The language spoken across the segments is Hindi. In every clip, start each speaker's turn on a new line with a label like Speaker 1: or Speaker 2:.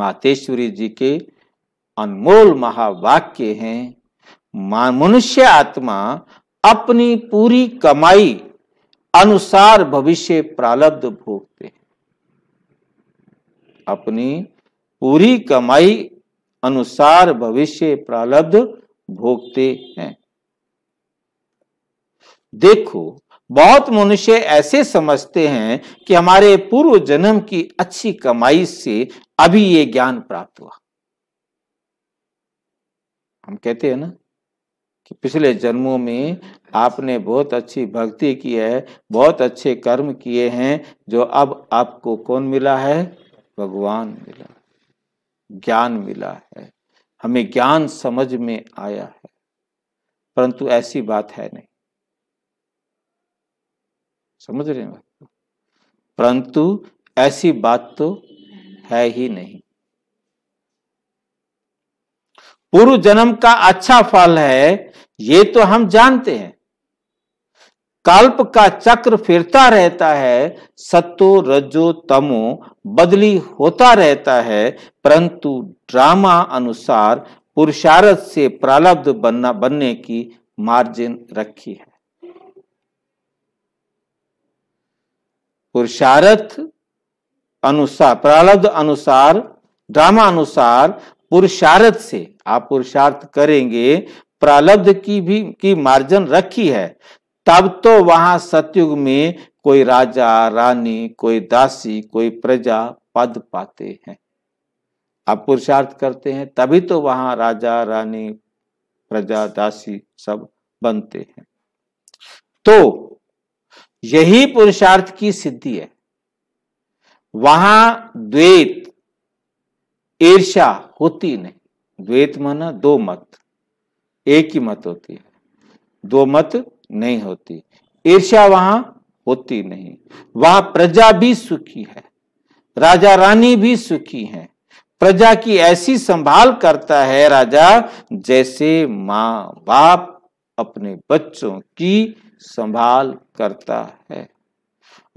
Speaker 1: मातेश्वरी जी के अनमोल महावाक्य हैं मनुष्य आत्मा अपनी पूरी कमाई अनुसार भविष्य प्रालब्ध भोगते हैं अपनी पूरी कमाई अनुसार भविष्य प्रालब्ध भोगते हैं देखो बहुत मनुष्य ऐसे समझते हैं कि हमारे पूर्व जन्म की अच्छी कमाई से अभी ये ज्ञान प्राप्त हुआ हम कहते हैं ना कि पिछले जन्मों में आपने बहुत अच्छी भक्ति की है बहुत अच्छे कर्म किए हैं जो अब आपको कौन मिला है भगवान मिला ज्ञान मिला है हमें ज्ञान समझ में आया है परंतु ऐसी बात है नहीं समझ रहे हैं परंतु ऐसी बात तो है ही नहीं पूर्व जन्म का अच्छा फल है ये तो हम जानते हैं कल्प का चक्र फिरता रहता है सत्तो रजो तमो बदली होता रहता है परंतु ड्रामा अनुसार पुरुषार्थ से प्रलब्ध बनना बनने की मार्जिन रखी है पुरुषार्थ अनुसार प्रारब्ध अनुसार ड्रामा अनुसार पुरुषार्थ से आप पुरुषार्थ करेंगे प्रारब्ध की भी की मार्जन रखी है तब तो वहां सतयुग में कोई राजा रानी कोई दासी कोई प्रजा पद पाते हैं आप पुरुषार्थ करते हैं तभी तो वहां राजा रानी प्रजा दासी सब बनते हैं तो यही पुरुषार्थ की सिद्धि है वहां द्वेत ईर्षा होती नहीं द्वेत माना दो मत एक ही मत होती है दो मत नहीं होती ईर्ष्या वहां होती नहीं वहां प्रजा भी सुखी है राजा रानी भी सुखी है प्रजा की ऐसी संभाल करता है राजा जैसे माँ बाप अपने बच्चों की संभाल करता है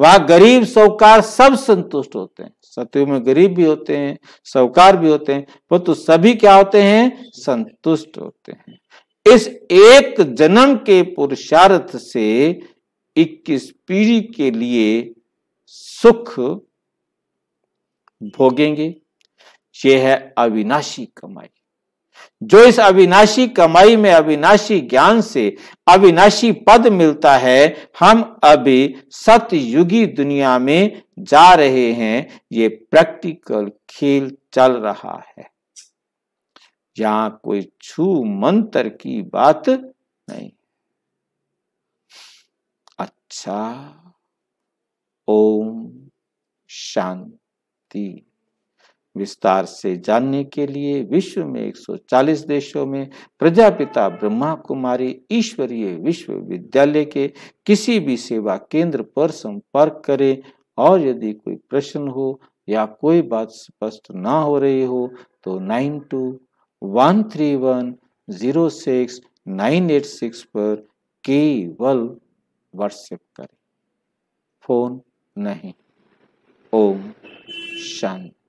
Speaker 1: वह गरीब सौकार सब संतुष्ट होते हैं सत्यु में गरीब भी होते हैं सौकार भी होते हैं तो सभी क्या होते हैं संतुष्ट होते हैं इस एक जन्म के पुरुषार्थ से 21 पीढ़ी के लिए सुख भोगेंगे यह है अविनाशी कमाई जो इस अविनाशी कमाई में अविनाशी ज्ञान से अविनाशी पद मिलता है हम अभी सतयुगी दुनिया में जा रहे हैं ये प्रैक्टिकल खेल चल रहा है यहां कोई छू मंत्र की बात नहीं अच्छा ओम शांति विस्तार से जानने के लिए विश्व में 140 देशों में प्रजापिता ब्रह्मा कुमारी ईश्वरीय विश्वविद्यालय के किसी भी सेवा केंद्र पर संपर्क करें और यदि कोई प्रश्न हो या कोई बात स्पष्ट ना हो रही हो तो nine two one three one zero six nine eight six पर केवल व्हाट्सएप करें फोन नहीं ओम शांति